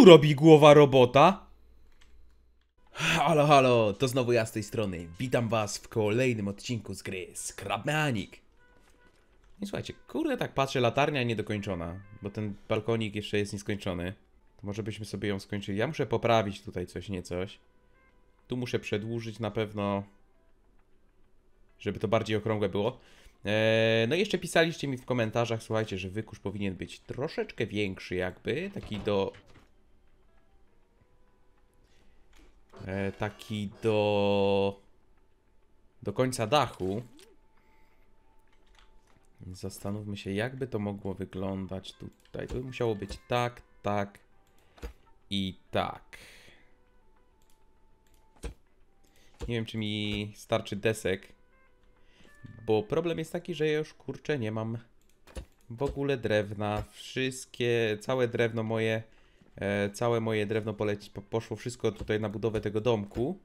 tu robi głowa robota? Halo, halo, to znowu ja z tej strony. Witam was w kolejnym odcinku z gry Scrapmeanik. I słuchajcie, kurde tak patrzę, latarnia niedokończona, bo ten balkonik jeszcze jest nieskończony. To może byśmy sobie ją skończyli. Ja muszę poprawić tutaj coś, nie coś. Tu muszę przedłużyć na pewno, żeby to bardziej okrągłe było. E, no i jeszcze pisaliście mi w komentarzach, słuchajcie, że wykusz powinien być troszeczkę większy jakby, taki do E, taki do... do końca dachu. Zastanówmy się, jakby to mogło wyglądać tutaj. To by musiało być tak, tak i tak. Nie wiem, czy mi starczy desek. Bo problem jest taki, że ja już kurczę nie mam w ogóle drewna. Wszystkie, całe drewno moje E, całe moje drewno poleci, poszło wszystko tutaj na budowę tego domku.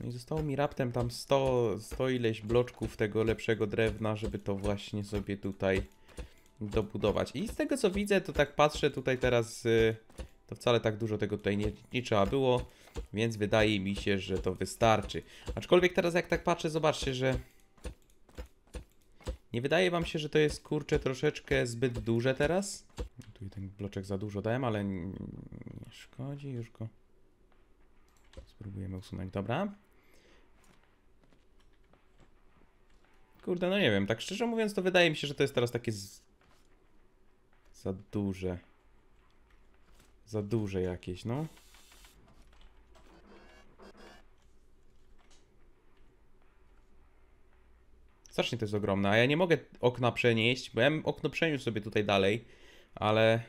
No i zostało mi raptem tam 100, 100 ileś bloczków tego lepszego drewna, żeby to właśnie sobie tutaj dobudować. I z tego co widzę, to tak patrzę tutaj teraz, y, to wcale tak dużo tego tutaj nie, nie trzeba było, więc wydaje mi się, że to wystarczy. Aczkolwiek teraz jak tak patrzę, zobaczcie, że... Nie wydaje wam się, że to jest, kurczę, troszeczkę zbyt duże teraz? ten bloczek za dużo dałem, ale nie szkodzi, już go spróbujemy usunąć. Dobra. Kurde, no nie wiem, tak szczerze mówiąc to wydaje mi się, że to jest teraz takie z... za duże. Za duże jakieś, no. Strasznie to jest ogromne, a ja nie mogę okna przenieść, bo ja bym okno przeniósł sobie tutaj dalej ale...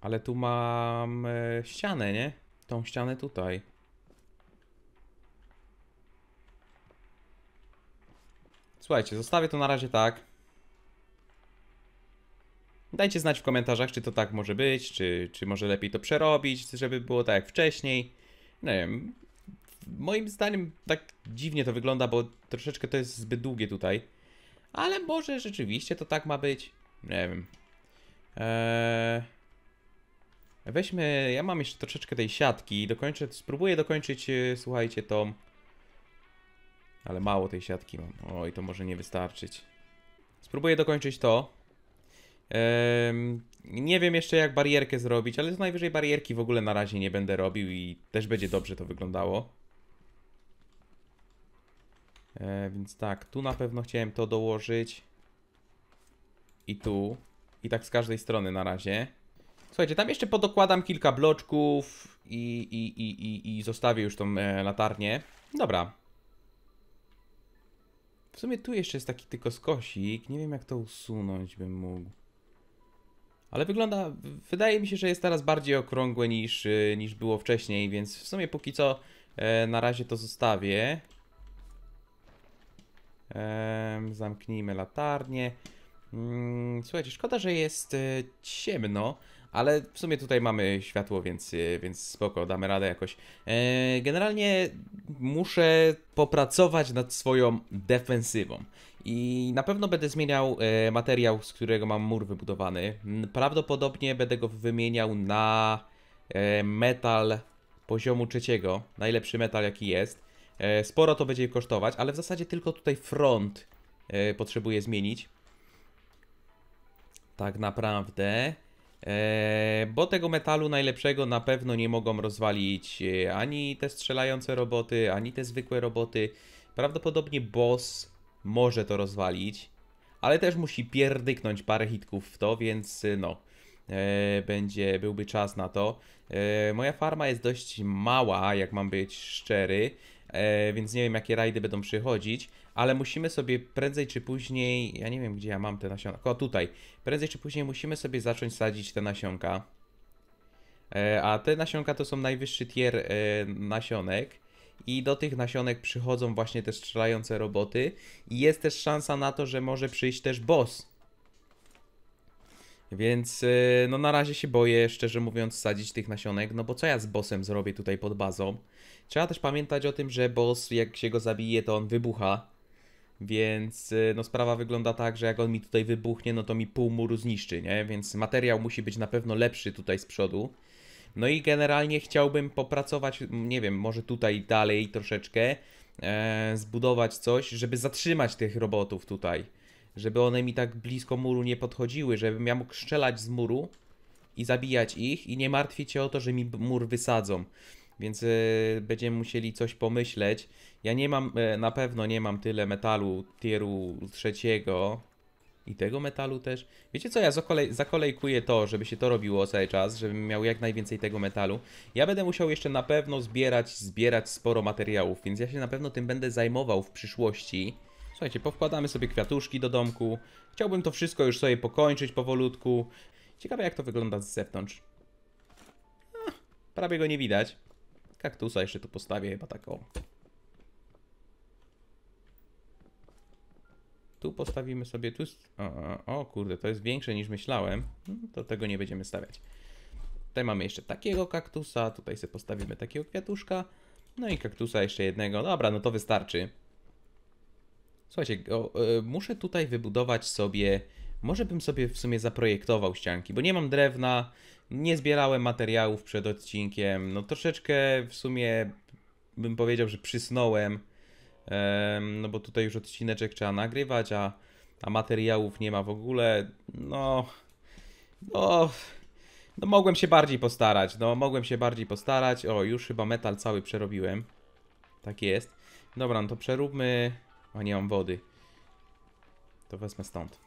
Ale tu mam e, ścianę, nie? Tą ścianę tutaj. Słuchajcie, zostawię to na razie tak. Dajcie znać w komentarzach, czy to tak może być, czy, czy może lepiej to przerobić, żeby było tak jak wcześniej. Nie wiem. Moim zdaniem tak dziwnie to wygląda, bo troszeczkę to jest zbyt długie tutaj. Ale może rzeczywiście to tak ma być. Nie wiem. Eee... Weźmy, ja mam jeszcze troszeczkę tej siatki i dokończę, spróbuję dokończyć, e, słuchajcie, tą... Ale mało tej siatki mam. Oj, to może nie wystarczyć. Spróbuję dokończyć to. Eee, nie wiem jeszcze jak barierkę zrobić, ale z najwyżej barierki w ogóle na razie nie będę robił i też będzie dobrze to wyglądało. Eee, więc tak, tu na pewno chciałem to dołożyć. I tu. I tak z każdej strony na razie. Słuchajcie, tam jeszcze podokładam kilka bloczków i, i, i, i, i zostawię już tą e, latarnię. Dobra. W sumie tu jeszcze jest taki tylko skosik. Nie wiem jak to usunąć bym mógł. Ale wygląda, wydaje mi się, że jest teraz bardziej okrągłe niż, e, niż było wcześniej, więc w sumie póki co e, na razie to zostawię. E, zamknijmy latarnię. Mm, słuchajcie, szkoda, że jest e, ciemno, ale w sumie tutaj mamy światło, więc, e, więc spoko, damy radę jakoś. E, generalnie muszę popracować nad swoją defensywą. I na pewno będę zmieniał materiał, z którego mam mur wybudowany. Prawdopodobnie będę go wymieniał na metal poziomu trzeciego. Najlepszy metal jaki jest. Sporo to będzie kosztować, ale w zasadzie tylko tutaj front potrzebuję zmienić tak naprawdę. E, bo tego metalu najlepszego na pewno nie mogą rozwalić e, ani te strzelające roboty, ani te zwykłe roboty. Prawdopodobnie boss może to rozwalić, ale też musi pierdyknąć parę hitków w to, więc e, no, będzie, byłby czas na to. moja farma jest dość mała, jak mam być szczery. E, więc nie wiem jakie rajdy będą przychodzić, ale musimy sobie prędzej czy później, ja nie wiem gdzie ja mam te nasionka, o tutaj, prędzej czy później musimy sobie zacząć sadzić te nasionka. E, a te nasionka to są najwyższy tier e, nasionek. I do tych nasionek przychodzą właśnie te strzelające roboty. I jest też szansa na to, że może przyjść też boss. Więc e, no na razie się boję, szczerze mówiąc, sadzić tych nasionek, no bo co ja z bossem zrobię tutaj pod bazą? Trzeba też pamiętać o tym, że boss, jak się go zabije, to on wybucha. Więc y, no, sprawa wygląda tak, że jak on mi tutaj wybuchnie, no to mi pół muru zniszczy, nie? Więc materiał musi być na pewno lepszy tutaj z przodu. No i generalnie chciałbym popracować, nie wiem, może tutaj dalej troszeczkę, e, zbudować coś, żeby zatrzymać tych robotów tutaj. Żeby one mi tak blisko muru nie podchodziły, żebym ja mógł strzelać z muru i zabijać ich i nie martwić się o to, że mi mur wysadzą więc e, będziemy musieli coś pomyśleć. Ja nie mam, e, na pewno nie mam tyle metalu tieru trzeciego i tego metalu też. Wiecie co, ja zakolej, zakolejkuję to, żeby się to robiło cały czas, żebym miał jak najwięcej tego metalu. Ja będę musiał jeszcze na pewno zbierać, zbierać sporo materiałów, więc ja się na pewno tym będę zajmował w przyszłości. Słuchajcie, powkładamy sobie kwiatuszki do domku. Chciałbym to wszystko już sobie pokończyć powolutku. Ciekawe jak to wygląda z zewnątrz. Ach, prawie go nie widać. Kaktusa jeszcze tu postawię chyba taką. Tu postawimy sobie, tu o, o kurde, to jest większe niż myślałem, no, to tego nie będziemy stawiać. Tutaj mamy jeszcze takiego kaktusa, tutaj sobie postawimy takiego kwiatuszka, no i kaktusa jeszcze jednego, dobra, no to wystarczy. Słuchajcie, o, y, e, muszę tutaj wybudować sobie może bym sobie w sumie zaprojektował ścianki, bo nie mam drewna, nie zbierałem materiałów przed odcinkiem. No troszeczkę w sumie bym powiedział, że przysnąłem, no bo tutaj już odcineczek trzeba nagrywać, a, a materiałów nie ma w ogóle. No, no, no mogłem się bardziej postarać, no mogłem się bardziej postarać. O, już chyba metal cały przerobiłem. Tak jest. Dobra, no to przeróbmy... A nie mam wody. To wezmę stąd.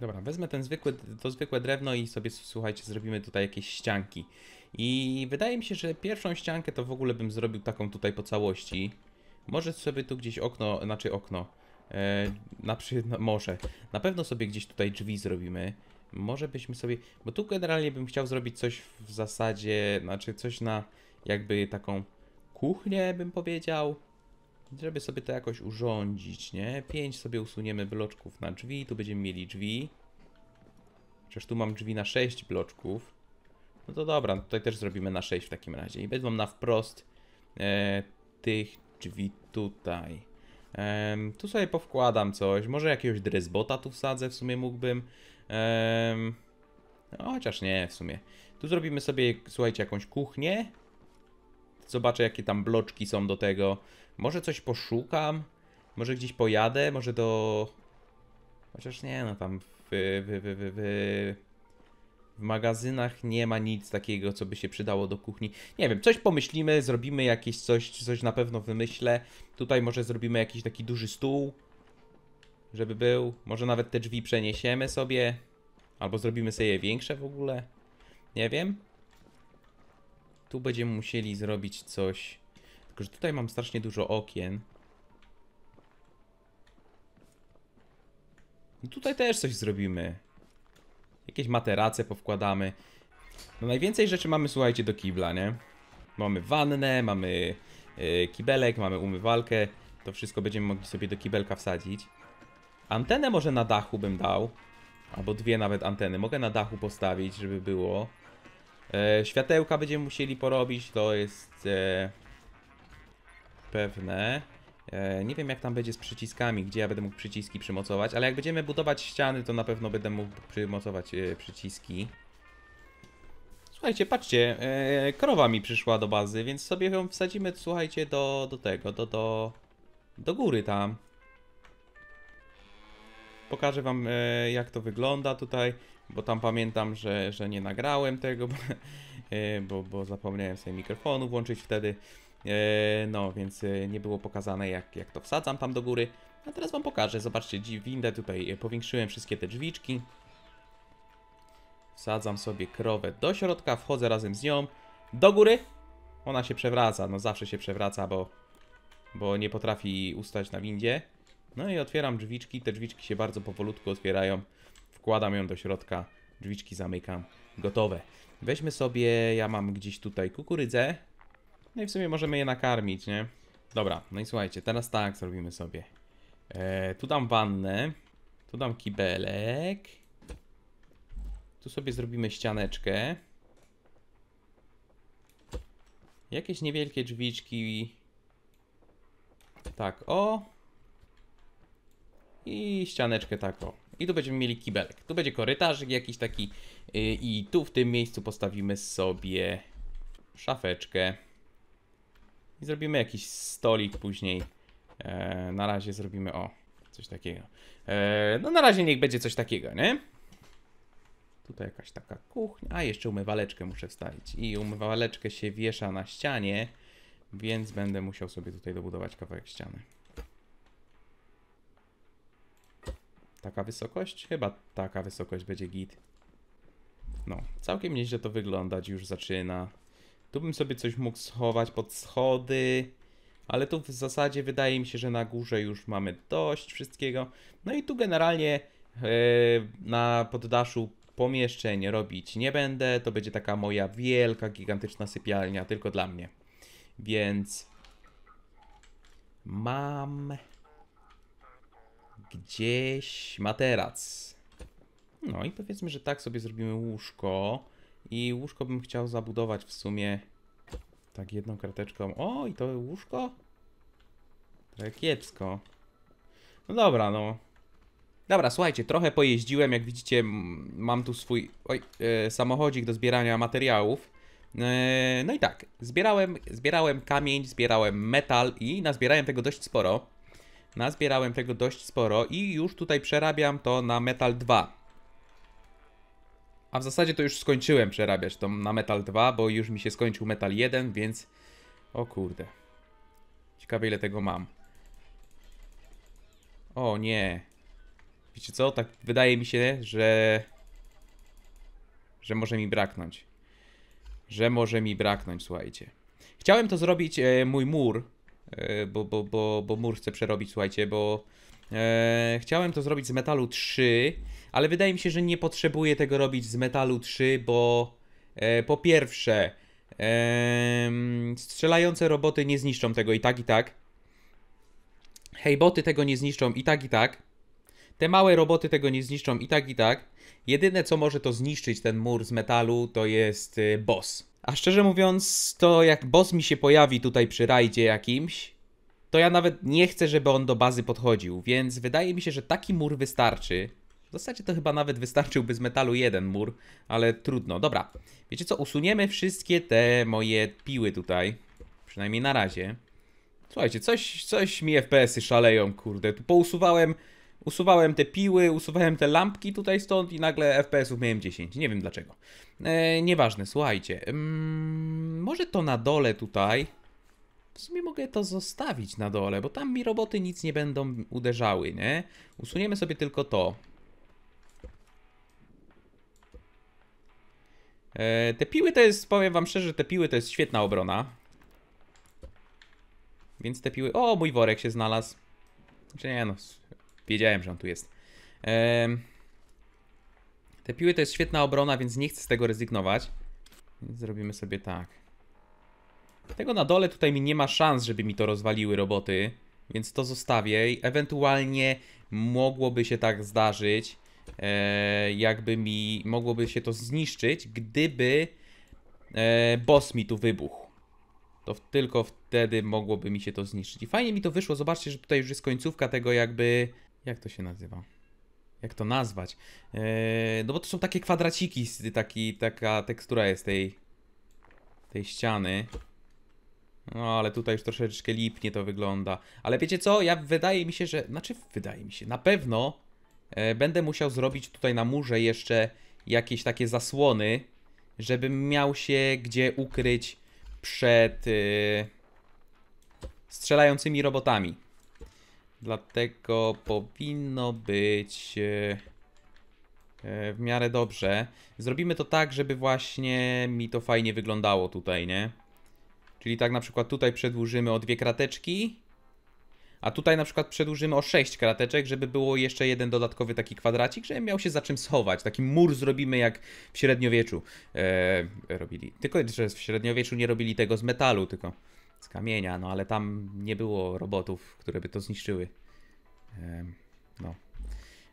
Dobra, wezmę ten zwykły, to zwykłe drewno i sobie, słuchajcie, zrobimy tutaj jakieś ścianki. I wydaje mi się, że pierwszą ściankę to w ogóle bym zrobił taką tutaj po całości. Może sobie tu gdzieś okno, znaczy okno, e, na przy, no, może. Na pewno sobie gdzieś tutaj drzwi zrobimy. Może byśmy sobie, bo tu generalnie bym chciał zrobić coś w zasadzie, znaczy coś na jakby taką kuchnię bym powiedział żeby sobie to jakoś urządzić, nie? 5 sobie usuniemy bloczków na drzwi, tu będziemy mieli drzwi. Chociaż tu mam drzwi na 6 bloczków. No to dobra, no tutaj też zrobimy na 6 w takim razie. I będą na wprost e, tych drzwi tutaj. E, tu sobie powkładam coś. Może jakiegoś dressbota tu wsadzę, w sumie mógłbym. E, no, chociaż nie, w sumie. Tu zrobimy sobie, słuchajcie, jakąś kuchnię. Zobaczę, jakie tam bloczki są do tego. Może coś poszukam, może gdzieś pojadę, może do... Chociaż nie, no tam w, w, w, w, w magazynach nie ma nic takiego, co by się przydało do kuchni. Nie wiem, coś pomyślimy, zrobimy jakieś coś, coś na pewno wymyślę. Tutaj może zrobimy jakiś taki duży stół, żeby był. Może nawet te drzwi przeniesiemy sobie. Albo zrobimy sobie je większe w ogóle. Nie wiem. Tu będziemy musieli zrobić coś tylko, że tutaj mam strasznie dużo okien. No tutaj też coś zrobimy. Jakieś materace powkładamy. No najwięcej rzeczy mamy, słuchajcie, do kibla, nie? Mamy wannę, mamy yy, kibelek, mamy umywalkę. To wszystko będziemy mogli sobie do kibelka wsadzić. Antenę może na dachu bym dał. Albo dwie nawet anteny. Mogę na dachu postawić, żeby było. E, światełka będziemy musieli porobić. To jest... E, pewne. E, nie wiem jak tam będzie z przyciskami, gdzie ja będę mógł przyciski przymocować, ale jak będziemy budować ściany, to na pewno będę mógł przymocować e, przyciski. Słuchajcie, patrzcie, e, krowa mi przyszła do bazy, więc sobie ją wsadzimy, słuchajcie, do, do tego, do, do, do góry tam. Pokażę wam jak to wygląda tutaj, bo tam pamiętam, że, że nie nagrałem tego, bo, bo, bo zapomniałem sobie mikrofonu włączyć wtedy. E, no, więc e, nie było pokazane jak, jak to wsadzam tam do góry. A teraz wam pokażę, zobaczcie, windę tutaj e, powiększyłem wszystkie te drzwiczki. Wsadzam sobie krowę do środka, wchodzę razem z nią do góry. Ona się przewraca, no zawsze się przewraca, bo, bo nie potrafi ustać na windzie. No i otwieram drzwiczki, te drzwiczki się bardzo powolutku otwierają. Wkładam ją do środka, drzwiczki zamykam, gotowe. Weźmy sobie, ja mam gdzieś tutaj kukurydzę, no i w sumie możemy je nakarmić, nie? Dobra, no i słuchajcie, teraz tak zrobimy sobie. E, tu dam wannę. Tu dam kibelek. Tu sobie zrobimy ścianeczkę. Jakieś niewielkie drzwiczki. Tak, o. I ścianeczkę tak, o. I tu będziemy mieli kibelek. Tu będzie korytarzyk jakiś taki. Y, I tu w tym miejscu postawimy sobie szafeczkę. I zrobimy jakiś stolik później. E, na razie zrobimy, o, coś takiego. E, no na razie niech będzie coś takiego, nie? Tutaj jakaś taka kuchnia. A, jeszcze umywaleczkę muszę wstawić. I umywaleczkę się wiesza na ścianie, więc będę musiał sobie tutaj dobudować kawałek ściany. Taka wysokość? Chyba taka wysokość będzie git. No, całkiem nieźle to wyglądać już zaczyna. Tu bym sobie coś mógł schować pod schody. Ale tu w zasadzie wydaje mi się, że na górze już mamy dość wszystkiego. No i tu generalnie yy, na poddaszu pomieszczeń robić nie będę. To będzie taka moja wielka, gigantyczna sypialnia tylko dla mnie. Więc mam gdzieś materac. No i powiedzmy, że tak sobie zrobimy łóżko. I łóżko bym chciał zabudować w sumie tak jedną karteczką. O, i to łóżko? Trochę kiepsko. No dobra, no. Dobra, słuchajcie, trochę pojeździłem. Jak widzicie, mam tu swój oj, e, samochodzik do zbierania materiałów. E, no i tak, zbierałem, zbierałem kamień, zbierałem metal i nazbierałem tego dość sporo. Nazbierałem tego dość sporo i już tutaj przerabiam to na metal 2. A w zasadzie to już skończyłem przerabiać to na Metal 2, bo już mi się skończył Metal 1, więc... O kurde. Ciekawe ile tego mam. O nie. Wiecie co? Tak wydaje mi się, że... Że może mi braknąć. Że może mi braknąć, słuchajcie. Chciałem to zrobić, e, mój mur, e, bo, bo, bo, bo mur chcę przerobić, słuchajcie, bo E, chciałem to zrobić z metalu 3, ale wydaje mi się, że nie potrzebuję tego robić z metalu 3, bo e, po pierwsze e, strzelające roboty nie zniszczą tego i tak i tak. Hejboty tego nie zniszczą i tak i tak. Te małe roboty tego nie zniszczą i tak i tak. Jedyne co może to zniszczyć ten mur z metalu to jest e, boss. A szczerze mówiąc, to jak boss mi się pojawi tutaj przy rajdzie jakimś, to ja nawet nie chcę, żeby on do bazy podchodził, więc wydaje mi się, że taki mur wystarczy. W zasadzie to chyba nawet wystarczyłby z metalu jeden mur, ale trudno. Dobra, wiecie co, usuniemy wszystkie te moje piły tutaj, przynajmniej na razie. Słuchajcie, coś, coś mi FPS-y szaleją, kurde. Tu pousuwałem, usuwałem te piły, usuwałem te lampki tutaj stąd i nagle FPS-ów miałem 10. Nie wiem dlaczego. E, nieważne, słuchajcie. Mm, może to na dole tutaj w sumie mogę to zostawić na dole, bo tam mi roboty nic nie będą uderzały, nie? Usuniemy sobie tylko to. E, te piły to jest, powiem wam szczerze, te piły to jest świetna obrona. Więc te piły... O, mój worek się znalazł. Znaczy nie no, wiedziałem, że on tu jest. te piły to jest świetna obrona, więc nie chcę z tego rezygnować. Zrobimy sobie tak. Tego na dole tutaj mi nie ma szans, żeby mi to rozwaliły roboty, więc to zostawię. Ewentualnie mogłoby się tak zdarzyć, e, jakby mi mogłoby się to zniszczyć, gdyby e, boss mi tu wybuchł. To tylko wtedy mogłoby mi się to zniszczyć. I fajnie mi to wyszło. Zobaczcie, że tutaj już jest końcówka tego jakby... Jak to się nazywa? Jak to nazwać? E, no bo to są takie kwadraciki, taki, taka tekstura jest tej, tej ściany. No, ale tutaj już troszeczkę lipnie to wygląda. Ale wiecie co? Ja wydaje mi się, że... Znaczy, wydaje mi się. Na pewno e, będę musiał zrobić tutaj na murze jeszcze jakieś takie zasłony, żebym miał się gdzie ukryć przed e, strzelającymi robotami. Dlatego powinno być e, e w miarę dobrze. Zrobimy to tak, żeby właśnie mi to fajnie wyglądało tutaj, nie? Czyli tak na przykład tutaj przedłużymy o dwie krateczki, a tutaj na przykład przedłużymy o sześć krateczek, żeby było jeszcze jeden dodatkowy taki kwadracik, żeby miał się za czym schować. Taki mur zrobimy jak w średniowieczu eee, robili. Tylko, że w średniowieczu nie robili tego z metalu, tylko z kamienia, no ale tam nie było robotów, które by to zniszczyły. Eee, no.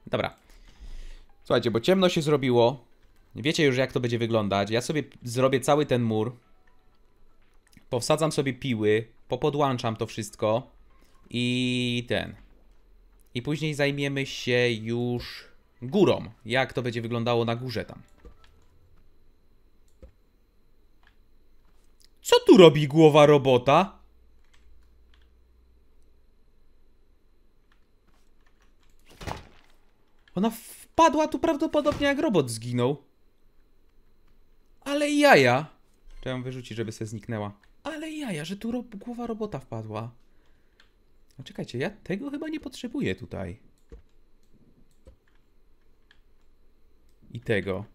Dobra. Słuchajcie, bo ciemno się zrobiło. Wiecie już jak to będzie wyglądać. Ja sobie zrobię cały ten mur powsadzam sobie piły, popodłączam to wszystko i ten. I później zajmiemy się już górą. Jak to będzie wyglądało na górze tam. Co tu robi głowa robota? Ona wpadła tu prawdopodobnie jak robot zginął. Ale jaja. Trzeba ją wyrzucić, żeby se zniknęła. Ale jaja, że tu ro głowa robota wpadła. A no czekajcie, ja tego chyba nie potrzebuję tutaj. I tego.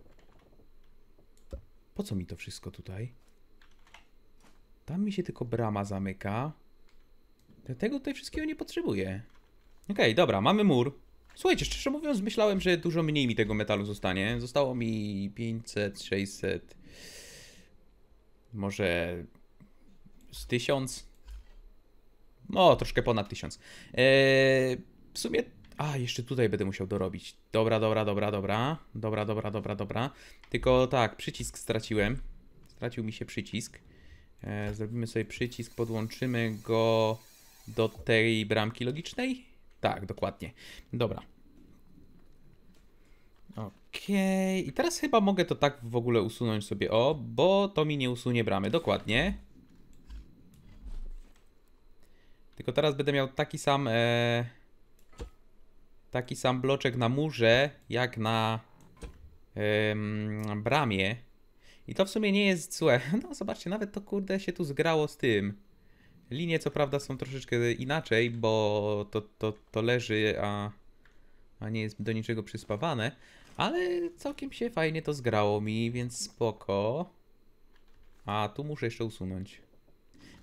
Po co mi to wszystko tutaj? Tam mi się tylko brama zamyka. Tego tutaj wszystkiego nie potrzebuję. Okej, okay, dobra, mamy mur. Słuchajcie, szczerze mówiąc, myślałem, że dużo mniej mi tego metalu zostanie. Zostało mi 500, 600, może z 1000. No, troszkę ponad 1000. Eee, w sumie. A, jeszcze tutaj będę musiał dorobić. Dobra, dobra, dobra, dobra. Dobra, dobra, dobra, dobra. Tylko tak, przycisk straciłem. Stracił mi się przycisk. Eee, zrobimy sobie przycisk, podłączymy go do tej bramki logicznej. Tak, dokładnie. Dobra. Okej. Okay. I teraz chyba mogę to tak w ogóle usunąć sobie. O, bo to mi nie usunie bramy. Dokładnie. Tylko teraz będę miał taki sam... E, taki sam bloczek na murze, jak na e, bramie. I to w sumie nie jest złe. No zobaczcie, nawet to kurde się tu zgrało z tym. Linie co prawda są troszeczkę inaczej, bo to, to, to leży, a, a nie jest do niczego przyspawane. Ale całkiem się fajnie to zgrało mi, więc spoko. A tu muszę jeszcze usunąć.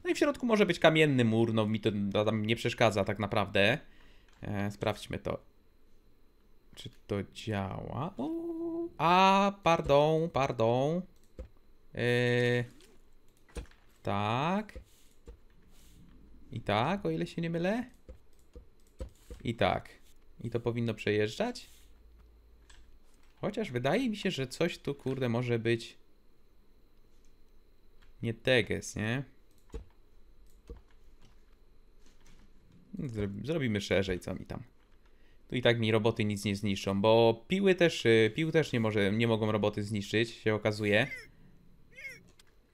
No i w środku może być kamienny mur, no mi to tam nie przeszkadza tak naprawdę. E, sprawdźmy to. Czy to działa? O, a, pardon, pardon. E, tak. I tak, o ile się nie mylę. I tak. I to powinno przejeżdżać. Chociaż wydaje mi się, że coś tu, kurde, może być... Nie teges, nie? Zrobimy szerzej, co mi tam. Tu i tak mi roboty nic nie zniszczą, bo piły też, y, pił też nie, może, nie mogą roboty zniszczyć, się okazuje.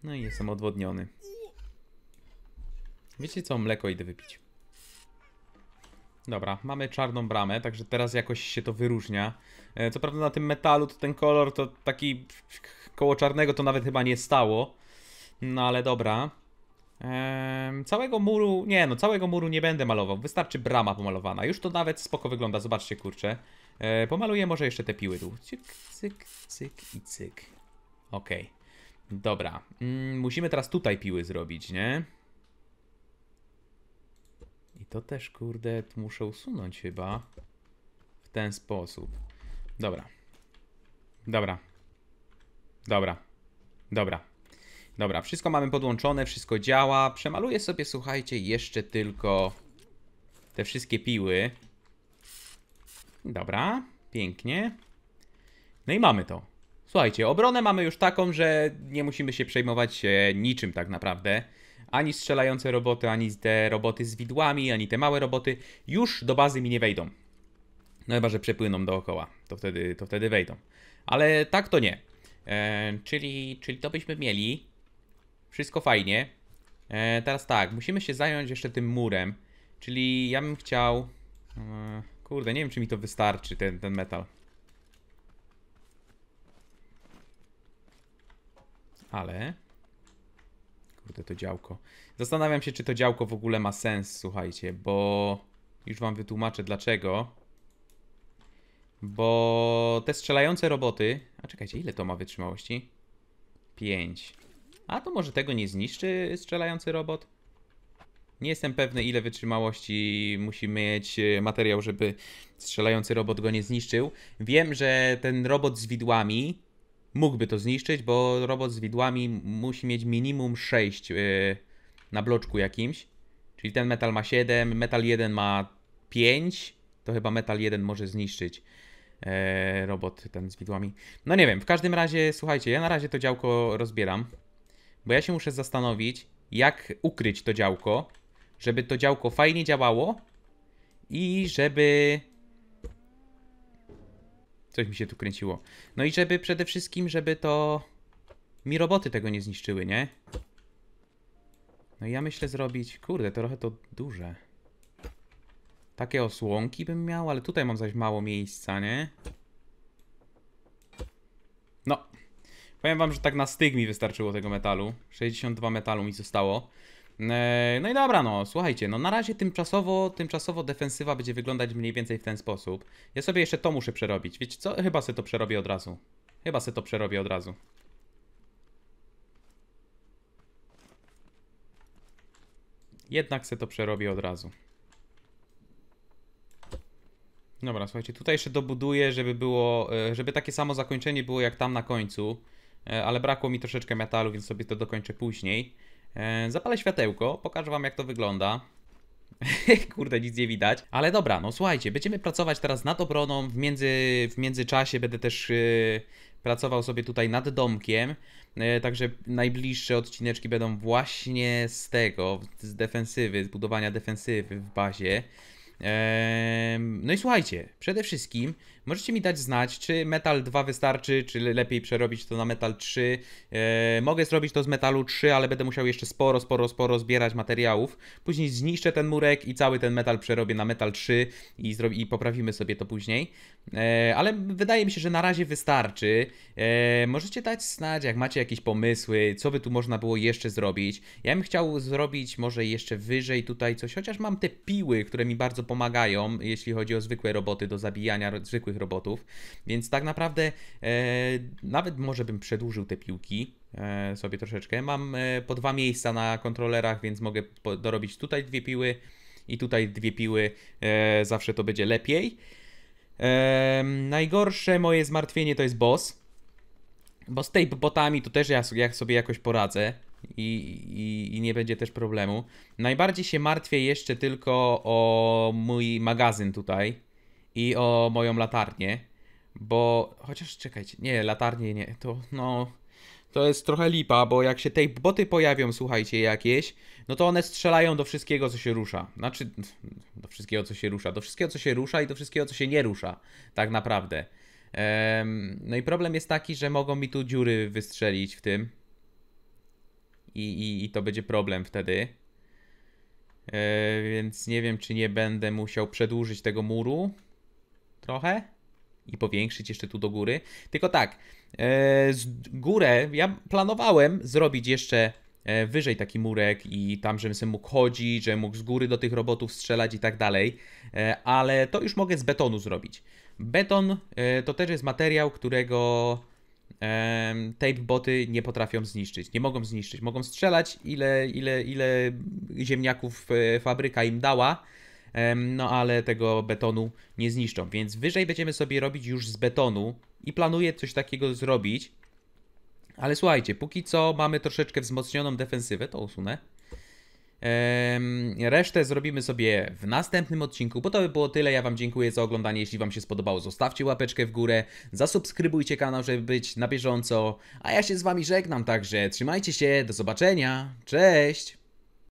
No i jestem odwodniony. Wiecie co, mleko idę wypić. Dobra, mamy czarną bramę, także teraz jakoś się to wyróżnia. E, co prawda na tym metalu to ten kolor to taki koło czarnego to nawet chyba nie stało. No ale dobra. Ehm, całego muru, nie no, całego muru nie będę malował, wystarczy brama pomalowana. Już to nawet spoko wygląda, zobaczcie kurczę. E, pomaluję może jeszcze te piły tu. Cyk, cyk, cyk i cyk. Okej. Okay. Dobra. Mm, musimy teraz tutaj piły zrobić, nie? I to też, kurde, muszę usunąć chyba. W ten sposób. Dobra. Dobra. Dobra. Dobra. Dobra, wszystko mamy podłączone, wszystko działa. Przemaluję sobie, słuchajcie, jeszcze tylko te wszystkie piły. Dobra, pięknie. No i mamy to. Słuchajcie, obronę mamy już taką, że nie musimy się przejmować niczym tak naprawdę. Ani strzelające roboty, ani te roboty z widłami, ani te małe roboty już do bazy mi nie wejdą. No chyba, że przepłyną dookoła, to wtedy, to wtedy wejdą. Ale tak to nie. Eee, czyli, czyli to byśmy mieli. Wszystko fajnie. E, teraz tak, musimy się zająć jeszcze tym murem. Czyli ja bym chciał... E, kurde, nie wiem czy mi to wystarczy, ten, ten metal. Ale... Kurde, to działko. Zastanawiam się, czy to działko w ogóle ma sens, słuchajcie, bo... Już wam wytłumaczę dlaczego. Bo te strzelające roboty... A czekajcie, ile to ma wytrzymałości? 5. A to może tego nie zniszczy strzelający robot? Nie jestem pewny, ile wytrzymałości musi mieć e, materiał, żeby strzelający robot go nie zniszczył. Wiem, że ten robot z widłami mógłby to zniszczyć, bo robot z widłami musi mieć minimum 6 e, na bloczku jakimś. Czyli ten metal ma 7, metal 1 ma 5, to chyba metal 1 może zniszczyć e, robot ten z widłami. No nie wiem, w każdym razie, słuchajcie, ja na razie to działko rozbieram. Bo ja się muszę zastanowić, jak ukryć to działko, żeby to działko fajnie działało i żeby... Coś mi się tu kręciło. No i żeby przede wszystkim, żeby to... Mi roboty tego nie zniszczyły, nie? No i ja myślę zrobić... Kurde, trochę to duże. Takie osłonki bym miał, ale tutaj mam zaś mało miejsca, nie? No, Powiem wam, że tak na styg mi wystarczyło tego metalu. 62 metalu mi zostało. Eee, no i dobra, no słuchajcie, no na razie tymczasowo, tymczasowo defensywa będzie wyglądać mniej więcej w ten sposób. Ja sobie jeszcze to muszę przerobić. Wiecie co? Chyba se to przerobię od razu. Chyba se to przerobię od razu. Jednak se to przerobię od razu. Dobra, słuchajcie, tutaj jeszcze dobuduję, żeby było, e, żeby takie samo zakończenie było jak tam na końcu. E, ale brakło mi troszeczkę metalu, więc sobie to dokończę później. E, zapalę światełko, pokażę wam jak to wygląda. Kurde, nic nie widać. Ale dobra, no słuchajcie, będziemy pracować teraz nad obroną. W, między, w międzyczasie będę też yy, pracował sobie tutaj nad domkiem. Yy, także najbliższe odcineczki będą właśnie z tego, z defensywy, z budowania defensywy w bazie. Yy, no i słuchajcie, przede wszystkim Możecie mi dać znać, czy metal 2 wystarczy, czy lepiej przerobić to na metal 3. E, mogę zrobić to z metalu 3, ale będę musiał jeszcze sporo, sporo, sporo zbierać materiałów. Później zniszczę ten murek i cały ten metal przerobię na metal 3 i, i poprawimy sobie to później. E, ale wydaje mi się, że na razie wystarczy. E, możecie dać znać, jak macie jakieś pomysły, co by tu można było jeszcze zrobić. Ja bym chciał zrobić może jeszcze wyżej tutaj coś, chociaż mam te piły, które mi bardzo pomagają, jeśli chodzi o zwykłe roboty do zabijania zwykłych nowych robotów, więc tak naprawdę e, nawet może bym przedłużył te piłki e, sobie troszeczkę. Mam e, po dwa miejsca na kontrolerach, więc mogę dorobić tutaj dwie piły i tutaj dwie piły. zawsze to będzie lepiej. najgorsze moje zmartwienie to jest boss. Bo z tej botami to też ja, ja sobie jakoś poradzę. I, i, i, nie będzie też problemu. Najbardziej się martwię jeszcze tylko o mój magazyn tutaj, i o moją latarnię, bo chociaż czekajcie, nie, latarnie nie, to no to jest trochę lipa, bo jak się tej boty pojawią, słuchajcie, jakieś, no to one strzelają do wszystkiego, co się rusza. Znaczy, do wszystkiego, co się rusza. Do wszystkiego, co się rusza i do wszystkiego, co się nie rusza, tak naprawdę. Um, no i problem jest taki, że mogą mi tu dziury wystrzelić w tym. I, i, i to będzie problem wtedy. E, więc nie wiem, czy nie będę musiał przedłużyć tego muru trochę i powiększyć jeszcze tu do góry. Tylko tak, e, z górę ja planowałem zrobić jeszcze e, wyżej taki murek i tam, żebym sobie mógł chodzić, żebym mógł z góry do tych robotów strzelać i tak dalej, e, ale to już mogę z betonu zrobić. Beton to też jest materiał, którego tape boty nie potrafią zniszczyć, nie mogą zniszczyć. Mogą strzelać ile, ile, ile ziemniaków fabryka im dała, no ale tego betonu nie zniszczą, więc wyżej będziemy sobie robić już z betonu i planuję coś takiego zrobić. Ale słuchajcie, póki co mamy troszeczkę wzmocnioną defensywę, to usunę. Resztę zrobimy sobie w następnym odcinku, bo to by było tyle. Ja Wam dziękuję za oglądanie. Jeśli Wam się spodobało, zostawcie łapeczkę w górę, zasubskrybujcie kanał, żeby być na bieżąco. A ja się z Wami żegnam, także trzymajcie się, do zobaczenia, cześć!